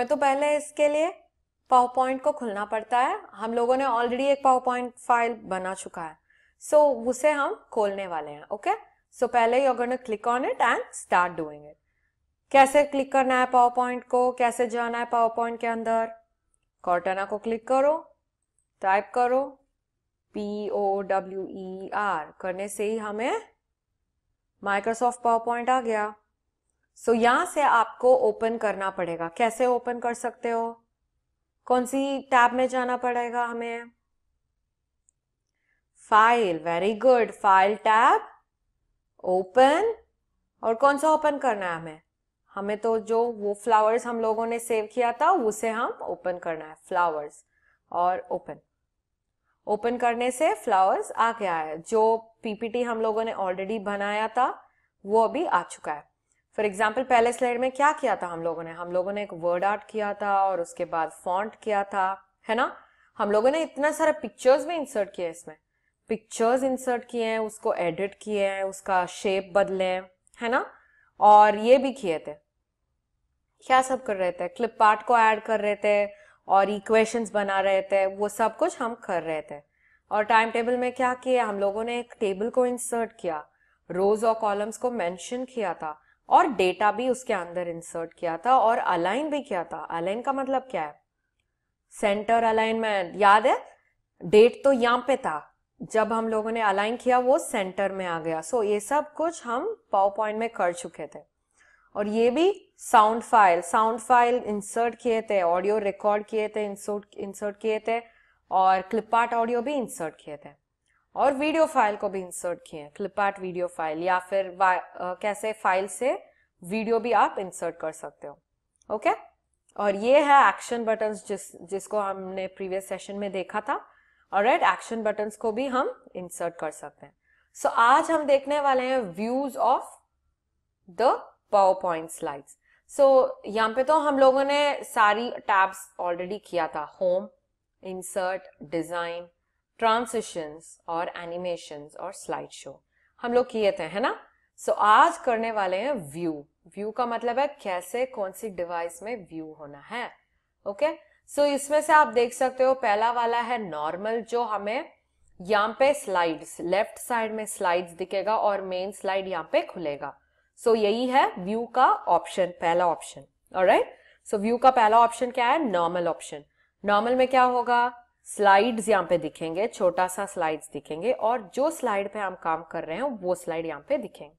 हमें तो पहले इसके लिए पावर पॉइंट को खुलना पड़ता है हम लोगों ने ऑलरेडी एक पावर पॉइंट फाइल बना चुका है सो so, उसे हम खोलने वाले हैं ओके सो पहले you going click on it and start doing it कैसे क्लिक करना है पावर पॉइंट को कैसे जाना है पावर पॉइंट के अंदर कॉर्टना को क्लिक करो टाइप करो P O W E R करने से ही हमें माइक्रोसॉफ्ट पावर पॉइंट आ गया सो so, यहां से आपको ओपन करना पड़ेगा कैसे ओपन कर सकते हो कौन सी टैब में जाना पड़ेगा हमें file very good file tab open और कौन सा ओपन करना है हमें हमें तो जो वो फ्लावर्स हम लोगों ने सेव किया था उसे हम ओपन करना है फ्लावर्स और ओपन ओपन करने से फ्लावर्स आ गया है जो पीपीटी हम लोगों ने ऑलरेडी बनाया था वो अभी आ चुका है फॉर एग्जाम्पल पहले स्लाइड में क्या किया था हम लोगों ने हम लोगों ने एक वर्ड आर्ट किया था और उसके बाद फॉन्ट किया था है ना हम लोगों ने इतना सारा पिक्चर्स भी इंसर्ट किया इसमें पिक्चर्स इंसर्ट किए हैं उसको एडिट किए हैं उसका शेप बदले है ना और ये भी किए थे क्या सब कर रहे थे क्लिप पार्ट को ऐड कर रहे थे और इक्वेशंस बना रहे थे वो सब कुछ हम कर रहे थे और टाइम टेबल में क्या किया हम लोगों ने एक टेबल को इंसर्ट किया रोज और कॉलम्स को मेंशन किया था और डेटा भी उसके अंदर इंसर्ट किया था और अलाइन भी किया था अलाइन का मतलब क्या है सेंटर अलाइनमेंट याद है डेट तो यहां पे था जब हम लोगों ने अलाइन किया वो सेंटर में आ गया सो so, ये सब कुछ हम पावर पॉइंट में कर चुके थे और ये भी sound file sound file insert किए थे ऑडियो रिकॉर्ड किए थे इंसर्ट इंसर्ट किए थे और क्लिपकार्ट ऑडियो भी इंसर्ट किए थे और वीडियो फाइल को भी इंसर्ट किए हैं क्लिप आर्ट वीडियो फाइल या फिर आ, कैसे फाइल से वीडियो भी आप इंसर्ट कर सकते हो ओके और ये है एक्शन बटन जिस जिसको हमने प्रीवियस सेशन में देखा था और रेड एक्शन बटन को भी हम इंसर्ट कर सकते हैं सो so, आज हम देखने वाले हैं views of the PowerPoint slides so यहाँ पे तो हम लोगों ने सारी टैब्स ऑलरेडी किया था होम इंसर्ट डिजाइन ट्रांसिशंस और एनिमेशंस और स्लाइड शो हम लोग किए थे है ना सो so, आज करने वाले हैं व्यू व्यू का मतलब है कैसे कौन सी डिवाइस में व्यू होना है ओके okay? सो so, इसमें से आप देख सकते हो पहला वाला है नॉर्मल जो हमें यहाँ पे स्लाइड्स लेफ्ट साइड में स्लाइड्स दिखेगा और मेन स्लाइड यहाँ पे खुलेगा सो so, यही है व्यू का ऑप्शन पहला ऑप्शन राइट सो व्यू का पहला ऑप्शन क्या है नॉर्मल ऑप्शन नॉर्मल में क्या होगा स्लाइड्स यहाँ पे दिखेंगे छोटा सा स्लाइड्स दिखेंगे और जो स्लाइड पे हम काम कर रहे हैं वो स्लाइड यहाँ पे दिखेंगे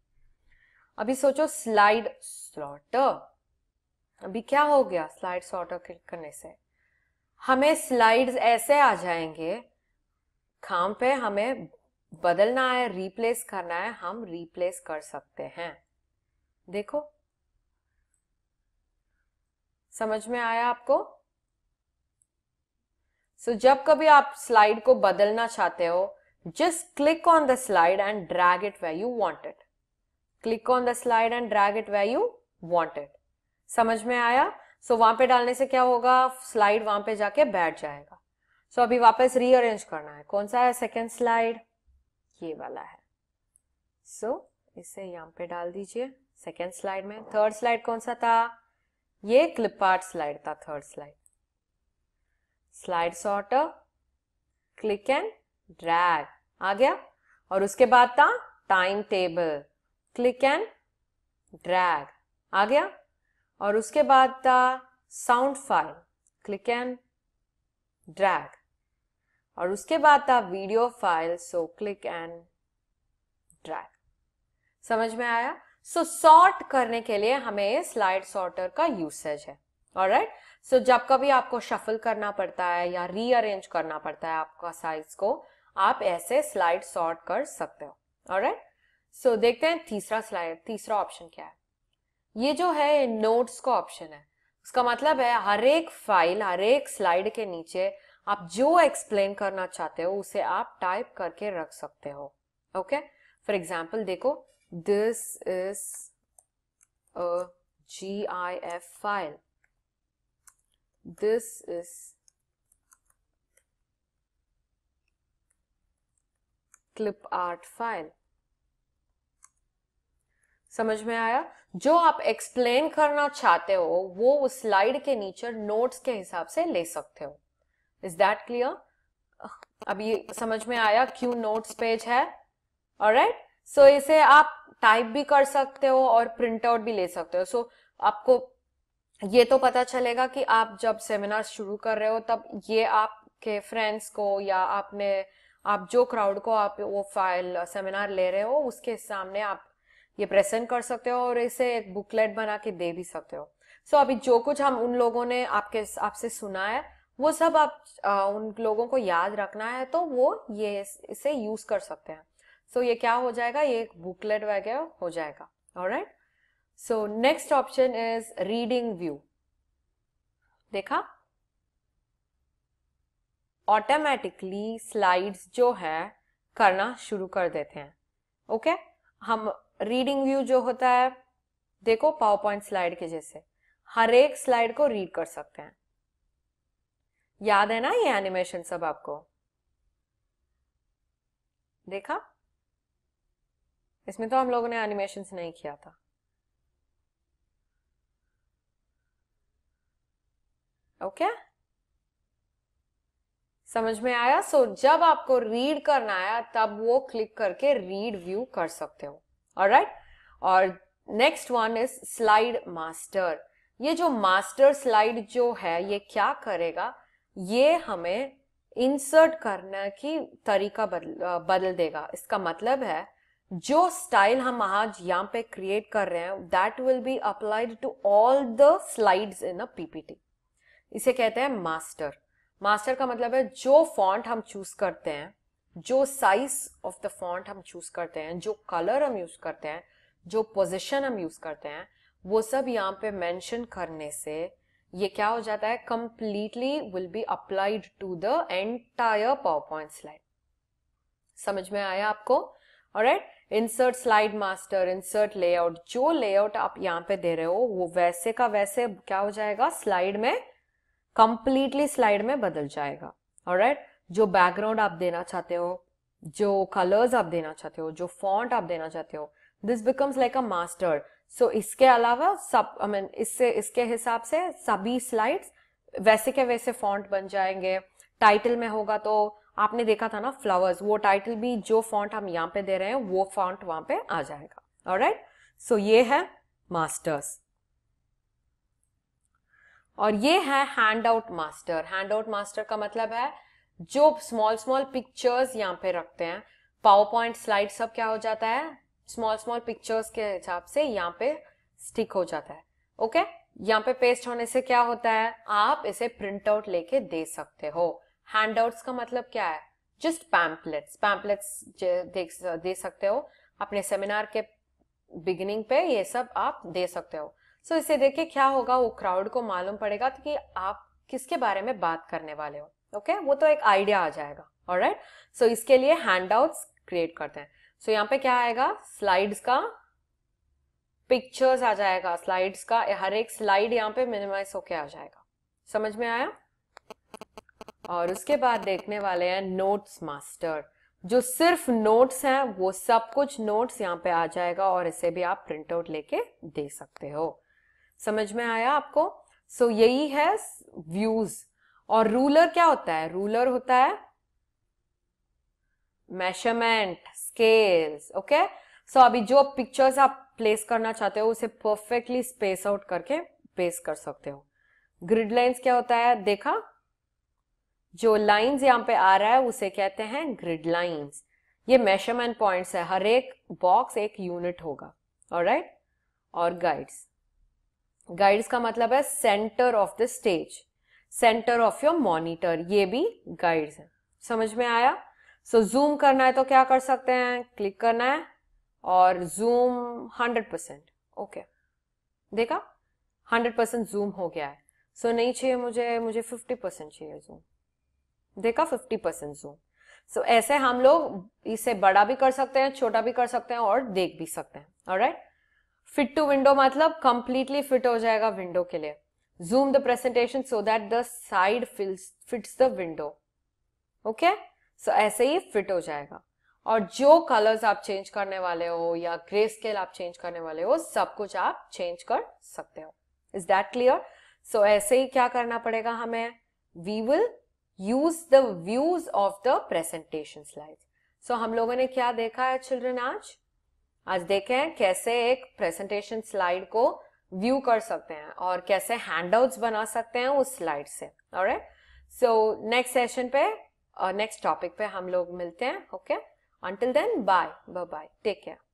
अभी सोचो स्लाइड स्लॉटर अभी क्या हो गया स्लाइड स्लॉटर क्लिक करने से हमें स्लाइड्स ऐसे आ जाएंगे खाम पे हमें बदलना है रिप्लेस करना है हम रिप्लेस कर सकते हैं देखो समझ में आया आपको सो जब कभी आप स्लाइड को बदलना चाहते हो just click on the slide and drag it way you want it click on the slide and drag it way you want it समझ में आया सो so, वहां पे डालने से क्या होगा स्लाइड वहां पे जाके बैठ जाएगा सो so, अभी वापस रीअरेंज करना है कौन सा है सेकेंड स्लाइड ये वाला है सो so, इसे यहां पे डाल दीजिए सेकेंड स्लाइड में थर्ड स्लाइड कौन सा था ये क्लिप आर्ट स्लाइड था third slide slide sorter click and drag आ गया और उसके बाद था time table click and drag आ गया और उसके बाद था sound file click and drag और उसके बाद था video file so click and drag समझ में आया सो so, सॉर्ट करने के लिए हमें स्लाइड सॉर्टर का यूसेज है ऑलराइट right? सो so, जब कभी आपको शफल करना पड़ता है या रीअरेंज करना पड़ता है आपका साइज को आप ऐसे स्लाइड सॉर्ट कर सकते हो और सो right? so, देखते हैं तीसरा स्लाइड तीसरा ऑप्शन क्या है ये जो है नोट्स का ऑप्शन है उसका मतलब है हर एक फाइल हर एक स्लाइड के नीचे आप जो एक्सप्लेन करना चाहते हो उसे आप टाइप करके रख सकते हो ओके फॉर एग्जाम्पल देखो this is G I F file this is clip art file समझ में आया जो आप एक्सप्लेन करना चाहते हो वो उस स्लाइड के नीचे नोट्स के हिसाब से ले सकते हो इज दैट क्लियर अब ये समझ में आया क्यों नोट्स पेज है और राइट सो इसे आप टाइप भी कर सकते हो और प्रिंट आउट भी ले सकते हो सो so, आपको ये तो पता चलेगा कि आप जब सेमिनार शुरू कर रहे हो तब ये आपके फ्रेंड्स को या आपने आप जो क्राउड को आप वो फाइल सेमिनार ले रहे हो उसके सामने आप ये प्रेजेंट कर सकते हो और इसे एक बुकलेट बना के दे भी सकते हो सो so, अभी जो कुछ हम उन लोगों ने आपके आपसे सुना है वो सब आप आ, उन लोगों को याद रखना है तो वो ये इसे यूज कर सकते हैं सो so, ये क्या हो जाएगा ये एक बुकलेट वगैरह हो जाएगा और right so next option is reading view देखा ऑटोमेटिकली स्लाइड्स जो है करना शुरू कर देते हैं ओके okay? हम रीडिंग व्यू जो होता है देखो पावर पॉइंट स्लाइड के जैसे हर एक स्लाइड को रीड कर सकते हैं याद है ना ये एनिमेशन सब आपको देखा इसमें तो हम लोगों ने एनिमेशन नहीं किया था ओके समझ में आया सो so, जब आपको रीड करना आया तब वो क्लिक करके रीड व्यू कर सकते हो और राइट और next one is slide master ये जो मास्टर स्लाइड जो है ये क्या करेगा ये हमें इंसर्ट करने की तरीका बदल बदल देगा इसका मतलब है जो स्टाइल हम आज यहाँ पे क्रिएट कर रहे हैं that will be applied to all the slides in a PPT इसे कहते हैं मास्टर मास्टर का मतलब है जो फॉन्ट हम चूज करते हैं जो साइज ऑफ द फॉन्ट हम चूज करते हैं जो कलर हम यूज करते हैं जो पोजिशन हम यूज करते हैं वो सब यहाँ पे मैंशन करने से ये क्या हो जाता है completely will be applied to the entire PowerPoint slide समझ में आया आपको और insert slide master insert layout जो लेआउट आप यहाँ पे दे रहे हो वो वैसे का वैसे क्या हो जाएगा स्लाइड में कंप्लीटली स्लाइड में बदल जाएगा और right? जो बैकग्राउंड आप देना चाहते हो जो कलर्स आप देना चाहते हो जो फॉन्ट आप देना चाहते हो this becomes like a master so इसके अलावा सब आई मीन इससे इसके हिसाब से सभी स्लाइड्स वैसे के वैसे फॉन्ट बन जाएंगे टाइटल में होगा तो आपने देखा था ना फ्लावर्स वो टाइटल भी जो फॉन्ट हम यहाँ पे दे रहे हैं वो फॉन्ट वहां पे आ जाएगा और राइट सो ये है मास्टर्स और ये है handout master handout master का मतलब है जो स्मॉल स्मॉल पिक्चर्स यहाँ पे रखते हैं पावर पॉइंट स्लाइड सब क्या हो जाता है स्मॉल स्मॉल पिक्चर्स के हिसाब से यहाँ पे स्टिक हो जाता है ओके okay? यहाँ पे पेस्ट होने से क्या होता है आप इसे प्रिंट आउट लेके दे सकते हो हैंड आउट्स का मतलब क्या है जस्ट पैम्पलेट्स पैम्पलेट्स दे सकते हो अपने सेमिनार के बिगिनिंग पे ये सब आप दे सकते हो सो इसे देख के क्या होगा वो क्राउड को मालूम पड़ेगा कि आप किसके बारे में बात करने वाले हो ओके okay? वो तो एक आइडिया आ जाएगा और राइट सो इसके लिए हैंड आउट्स क्रिएट करते हैं सो so, यहाँ पे क्या आएगा स्लाइड्स का पिक्चर्स आ जाएगा स्लाइड्स का हर एक स्लाइड यहाँ पे मिनिमाइज होके आ जाएगा समझ में आया और उसके बाद देखने वाले हैं नोट्स मास्टर जो सिर्फ नोट्स हैं वो सब कुछ नोट्स यहाँ पे आ जाएगा और इसे भी आप प्रिंट आउट लेके दे सकते हो समझ में आया आपको सो so, यही है व्यूज और रूलर क्या होता है रूलर होता है मेशरमेंट स्केल्स ओके सो अभी जो पिक्चर्स आप प्लेस करना चाहते हो उसे परफेक्टली स्पेस आउट करके पेस कर सकते हो ग्रिड लाइंस क्या होता है देखा जो लाइंस यहाँ पे आ रहा है उसे कहते हैं ग्रिड लाइंस ये मेशरमेंट पॉइंट्स है हर एक बॉक्स एक यूनिट होगा और राइट और गाइड्स गाइड्स का मतलब है centre of the stage centre of your monitor ये भी गाइड्स है समझ में आया सो so, जूम करना है तो क्या कर सकते हैं क्लिक करना है और जूम हंड्रेड परसेंट ओके देखा हंड्रेड परसेंट जूम हो गया है सो so, नहीं चाहिए मुझे मुझे फिफ्टी परसेंट चाहिए जूम देखा फिफ्टी परसेंट जूम सो ऐसे हम लोग इसे बड़ा भी कर सकते हैं छोटा भी कर सकते हैं और देख भी सकते हैं और right right? Fit to window मतलब कंप्लीटली फिट हो जाएगा विंडो के लिए zoom the presentation so that the side fits the window okay so ऐसे ही फिट हो जाएगा और जो कलर्स आप चेंज करने वाले हो या ग्रे स्केल आप चेंज करने वाले हो सब कुछ आप चेंज कर सकते हो इज दैट क्लियर सो ऐसे ही क्या करना पड़ेगा हमें we will use the views of the presentation slide so हम लोगों ने क्या देखा है चिल्ड्रन आज आज देखें कैसे एक प्रेजेंटेशन स्लाइड को व्यू कर सकते हैं और कैसे हैंडआउट्स बना सकते हैं उस स्लाइड से और सो नेक्स्ट सेशन पे नेक्स्ट uh, टॉपिक पे हम लोग मिलते हैं okay until then bye bye take care